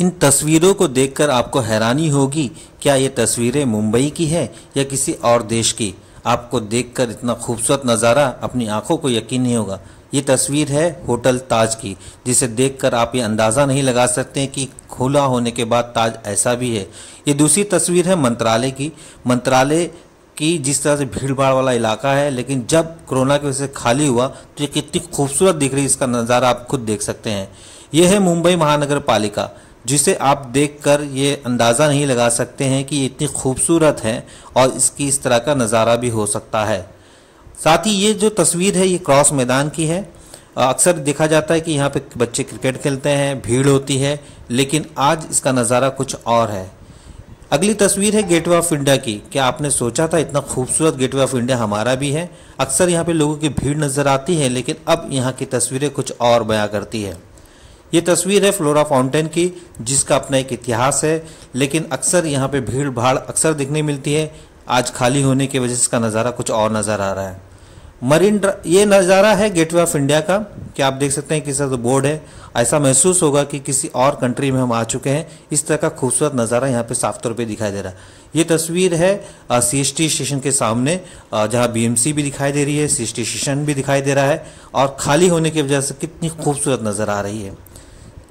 इन तस्वीरों को देखकर आपको हैरानी होगी क्या ये तस्वीरें मुंबई की है या किसी और देश की आपको देखकर इतना खूबसूरत नज़ारा अपनी आंखों को यकीन नहीं होगा ये तस्वीर है होटल ताज की जिसे देखकर आप ये अंदाज़ा नहीं लगा सकते कि खुला होने के बाद ताज ऐसा भी है ये दूसरी तस्वीर है मंत्रालय की मंत्रालय कि जिस तरह से भीड़ भाड़ वाला इलाका है लेकिन जब कोरोना की वजह से खाली हुआ तो ये कितनी खूबसूरत दिख रही है इसका नज़ारा आप खुद देख सकते हैं यह है मुंबई महानगर पालिका जिसे आप देखकर ये अंदाज़ा नहीं लगा सकते हैं कि ये इतनी खूबसूरत है और इसकी इस तरह का नज़ारा भी हो सकता है साथ ही ये जो तस्वीर है ये क्रॉस मैदान की है अक्सर देखा जाता है कि यहाँ पे बच्चे क्रिकेट खेलते हैं भीड़ होती है लेकिन आज इसका नज़ारा कुछ और है अगली तस्वीर है गेटवे ऑफ इंडिया की क्या आपने सोचा था इतना खूबसूरत गेटवे ऑफ इंडिया हमारा भी है अक्सर यहाँ पे लोगों की भीड़ नज़र आती है लेकिन अब यहाँ की तस्वीरें कुछ और बयां करती है ये तस्वीर है फ्लोरा फाउंटेन की जिसका अपना एक इतिहास है लेकिन अक्सर यहाँ पे भीड़ भाड़ अक्सर दिखने मिलती है आज खाली होने की वजह से इसका नज़ारा कुछ और नज़र आ रहा है मरीन ये नज़ारा है गेटवे ऑफ इंडिया का क्या आप देख सकते हैं किस तरह तो बोर्ड है ऐसा महसूस होगा कि किसी और कंट्री में हम आ चुके हैं इस तरह का खूबसूरत नज़ारा यहाँ पे साफ तौर पे दिखाई दे रहा है ये तस्वीर है सी एस टी स्टेशन के सामने जहाँ बी एम सी भी दिखाई दे रही है सी एस टी स्टेशन भी दिखाई दे रहा है और खाली होने की वजह से कितनी खूबसूरत नज़र आ रही है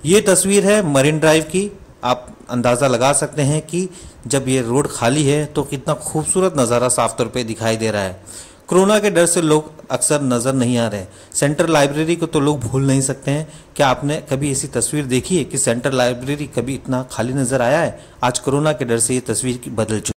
ये तस्वीर है मरीन ड्राइव की आप अंदाज़ा लगा सकते हैं कि जब ये रोड खाली है तो कितना खूबसूरत नज़ारा साफ तौर पे दिखाई दे रहा है कोरोना के डर से लोग अक्सर नज़र नहीं आ रहे सेंट्रल लाइब्रेरी को तो लोग भूल नहीं सकते हैं क्या आपने कभी ऐसी तस्वीर देखी है कि सेंट्रल लाइब्रेरी कभी इतना खाली नज़र आया है आज कोरोना के डर से ये तस्वीर बदल चुकी